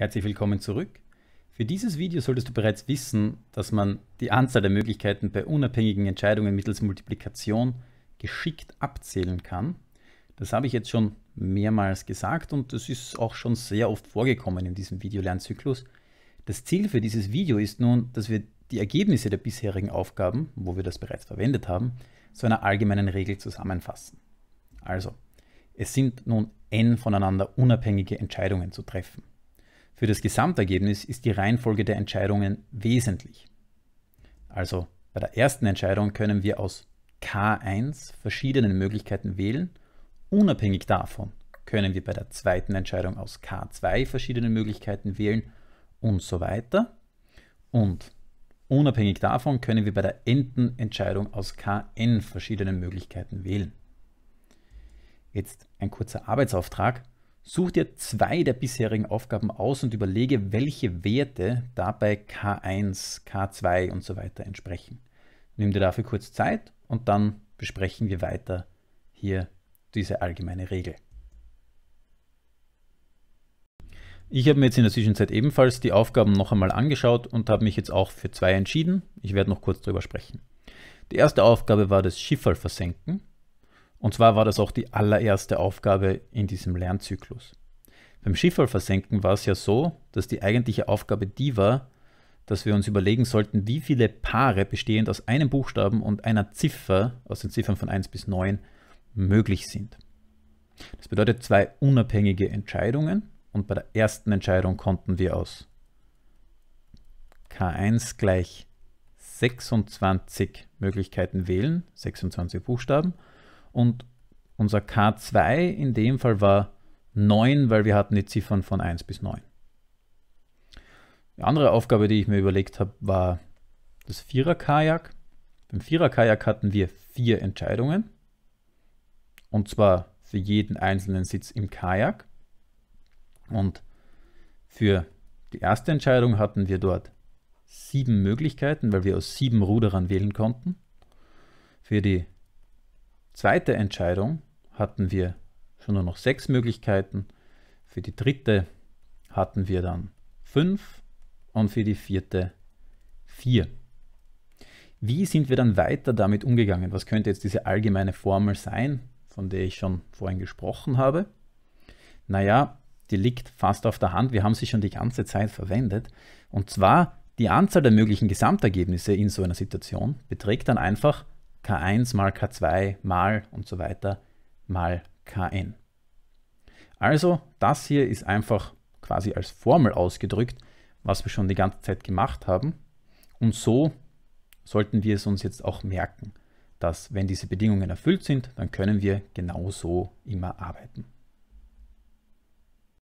Herzlich willkommen zurück. Für dieses Video solltest du bereits wissen, dass man die Anzahl der Möglichkeiten bei unabhängigen Entscheidungen mittels Multiplikation geschickt abzählen kann. Das habe ich jetzt schon mehrmals gesagt und das ist auch schon sehr oft vorgekommen in diesem Videolernzyklus. Das Ziel für dieses Video ist nun, dass wir die Ergebnisse der bisherigen Aufgaben, wo wir das bereits verwendet haben, zu einer allgemeinen Regel zusammenfassen. Also, es sind nun n voneinander unabhängige Entscheidungen zu treffen. Für das Gesamtergebnis ist die Reihenfolge der Entscheidungen wesentlich. Also bei der ersten Entscheidung können wir aus K1 verschiedenen Möglichkeiten wählen. Unabhängig davon können wir bei der zweiten Entscheidung aus K2 verschiedene Möglichkeiten wählen und so weiter. Und unabhängig davon können wir bei der Entscheidung aus Kn verschiedene Möglichkeiten wählen. Jetzt ein kurzer Arbeitsauftrag. Such dir zwei der bisherigen Aufgaben aus und überlege, welche Werte dabei K1, K2 und so weiter entsprechen. Nimm dir dafür kurz Zeit und dann besprechen wir weiter hier diese allgemeine Regel. Ich habe mir jetzt in der Zwischenzeit ebenfalls die Aufgaben noch einmal angeschaut und habe mich jetzt auch für zwei entschieden. Ich werde noch kurz darüber sprechen. Die erste Aufgabe war das Schifferl versenken. Und zwar war das auch die allererste Aufgabe in diesem Lernzyklus. Beim Schifferversenken war es ja so, dass die eigentliche Aufgabe die war, dass wir uns überlegen sollten, wie viele Paare bestehend aus einem Buchstaben und einer Ziffer, aus den Ziffern von 1 bis 9, möglich sind. Das bedeutet zwei unabhängige Entscheidungen und bei der ersten Entscheidung konnten wir aus K1 gleich 26 Möglichkeiten wählen, 26 Buchstaben und unser K2 in dem Fall war 9, weil wir hatten die Ziffern von 1 bis 9. Die andere Aufgabe, die ich mir überlegt habe, war das Vierer-Kajak. Beim Vierer-Kajak hatten wir vier Entscheidungen. Und zwar für jeden einzelnen Sitz im Kajak. Und für die erste Entscheidung hatten wir dort sieben Möglichkeiten, weil wir aus sieben Ruderern wählen konnten. Für die zweite Entscheidung hatten wir schon nur noch sechs Möglichkeiten. Für die dritte hatten wir dann fünf und für die vierte vier. Wie sind wir dann weiter damit umgegangen? Was könnte jetzt diese allgemeine Formel sein, von der ich schon vorhin gesprochen habe? Naja, die liegt fast auf der Hand. Wir haben sie schon die ganze Zeit verwendet. Und zwar die Anzahl der möglichen Gesamtergebnisse in so einer Situation beträgt dann einfach k1 mal k2 mal und so weiter mal kn. Also das hier ist einfach quasi als Formel ausgedrückt, was wir schon die ganze Zeit gemacht haben. Und so sollten wir es uns jetzt auch merken, dass wenn diese Bedingungen erfüllt sind, dann können wir genauso immer arbeiten.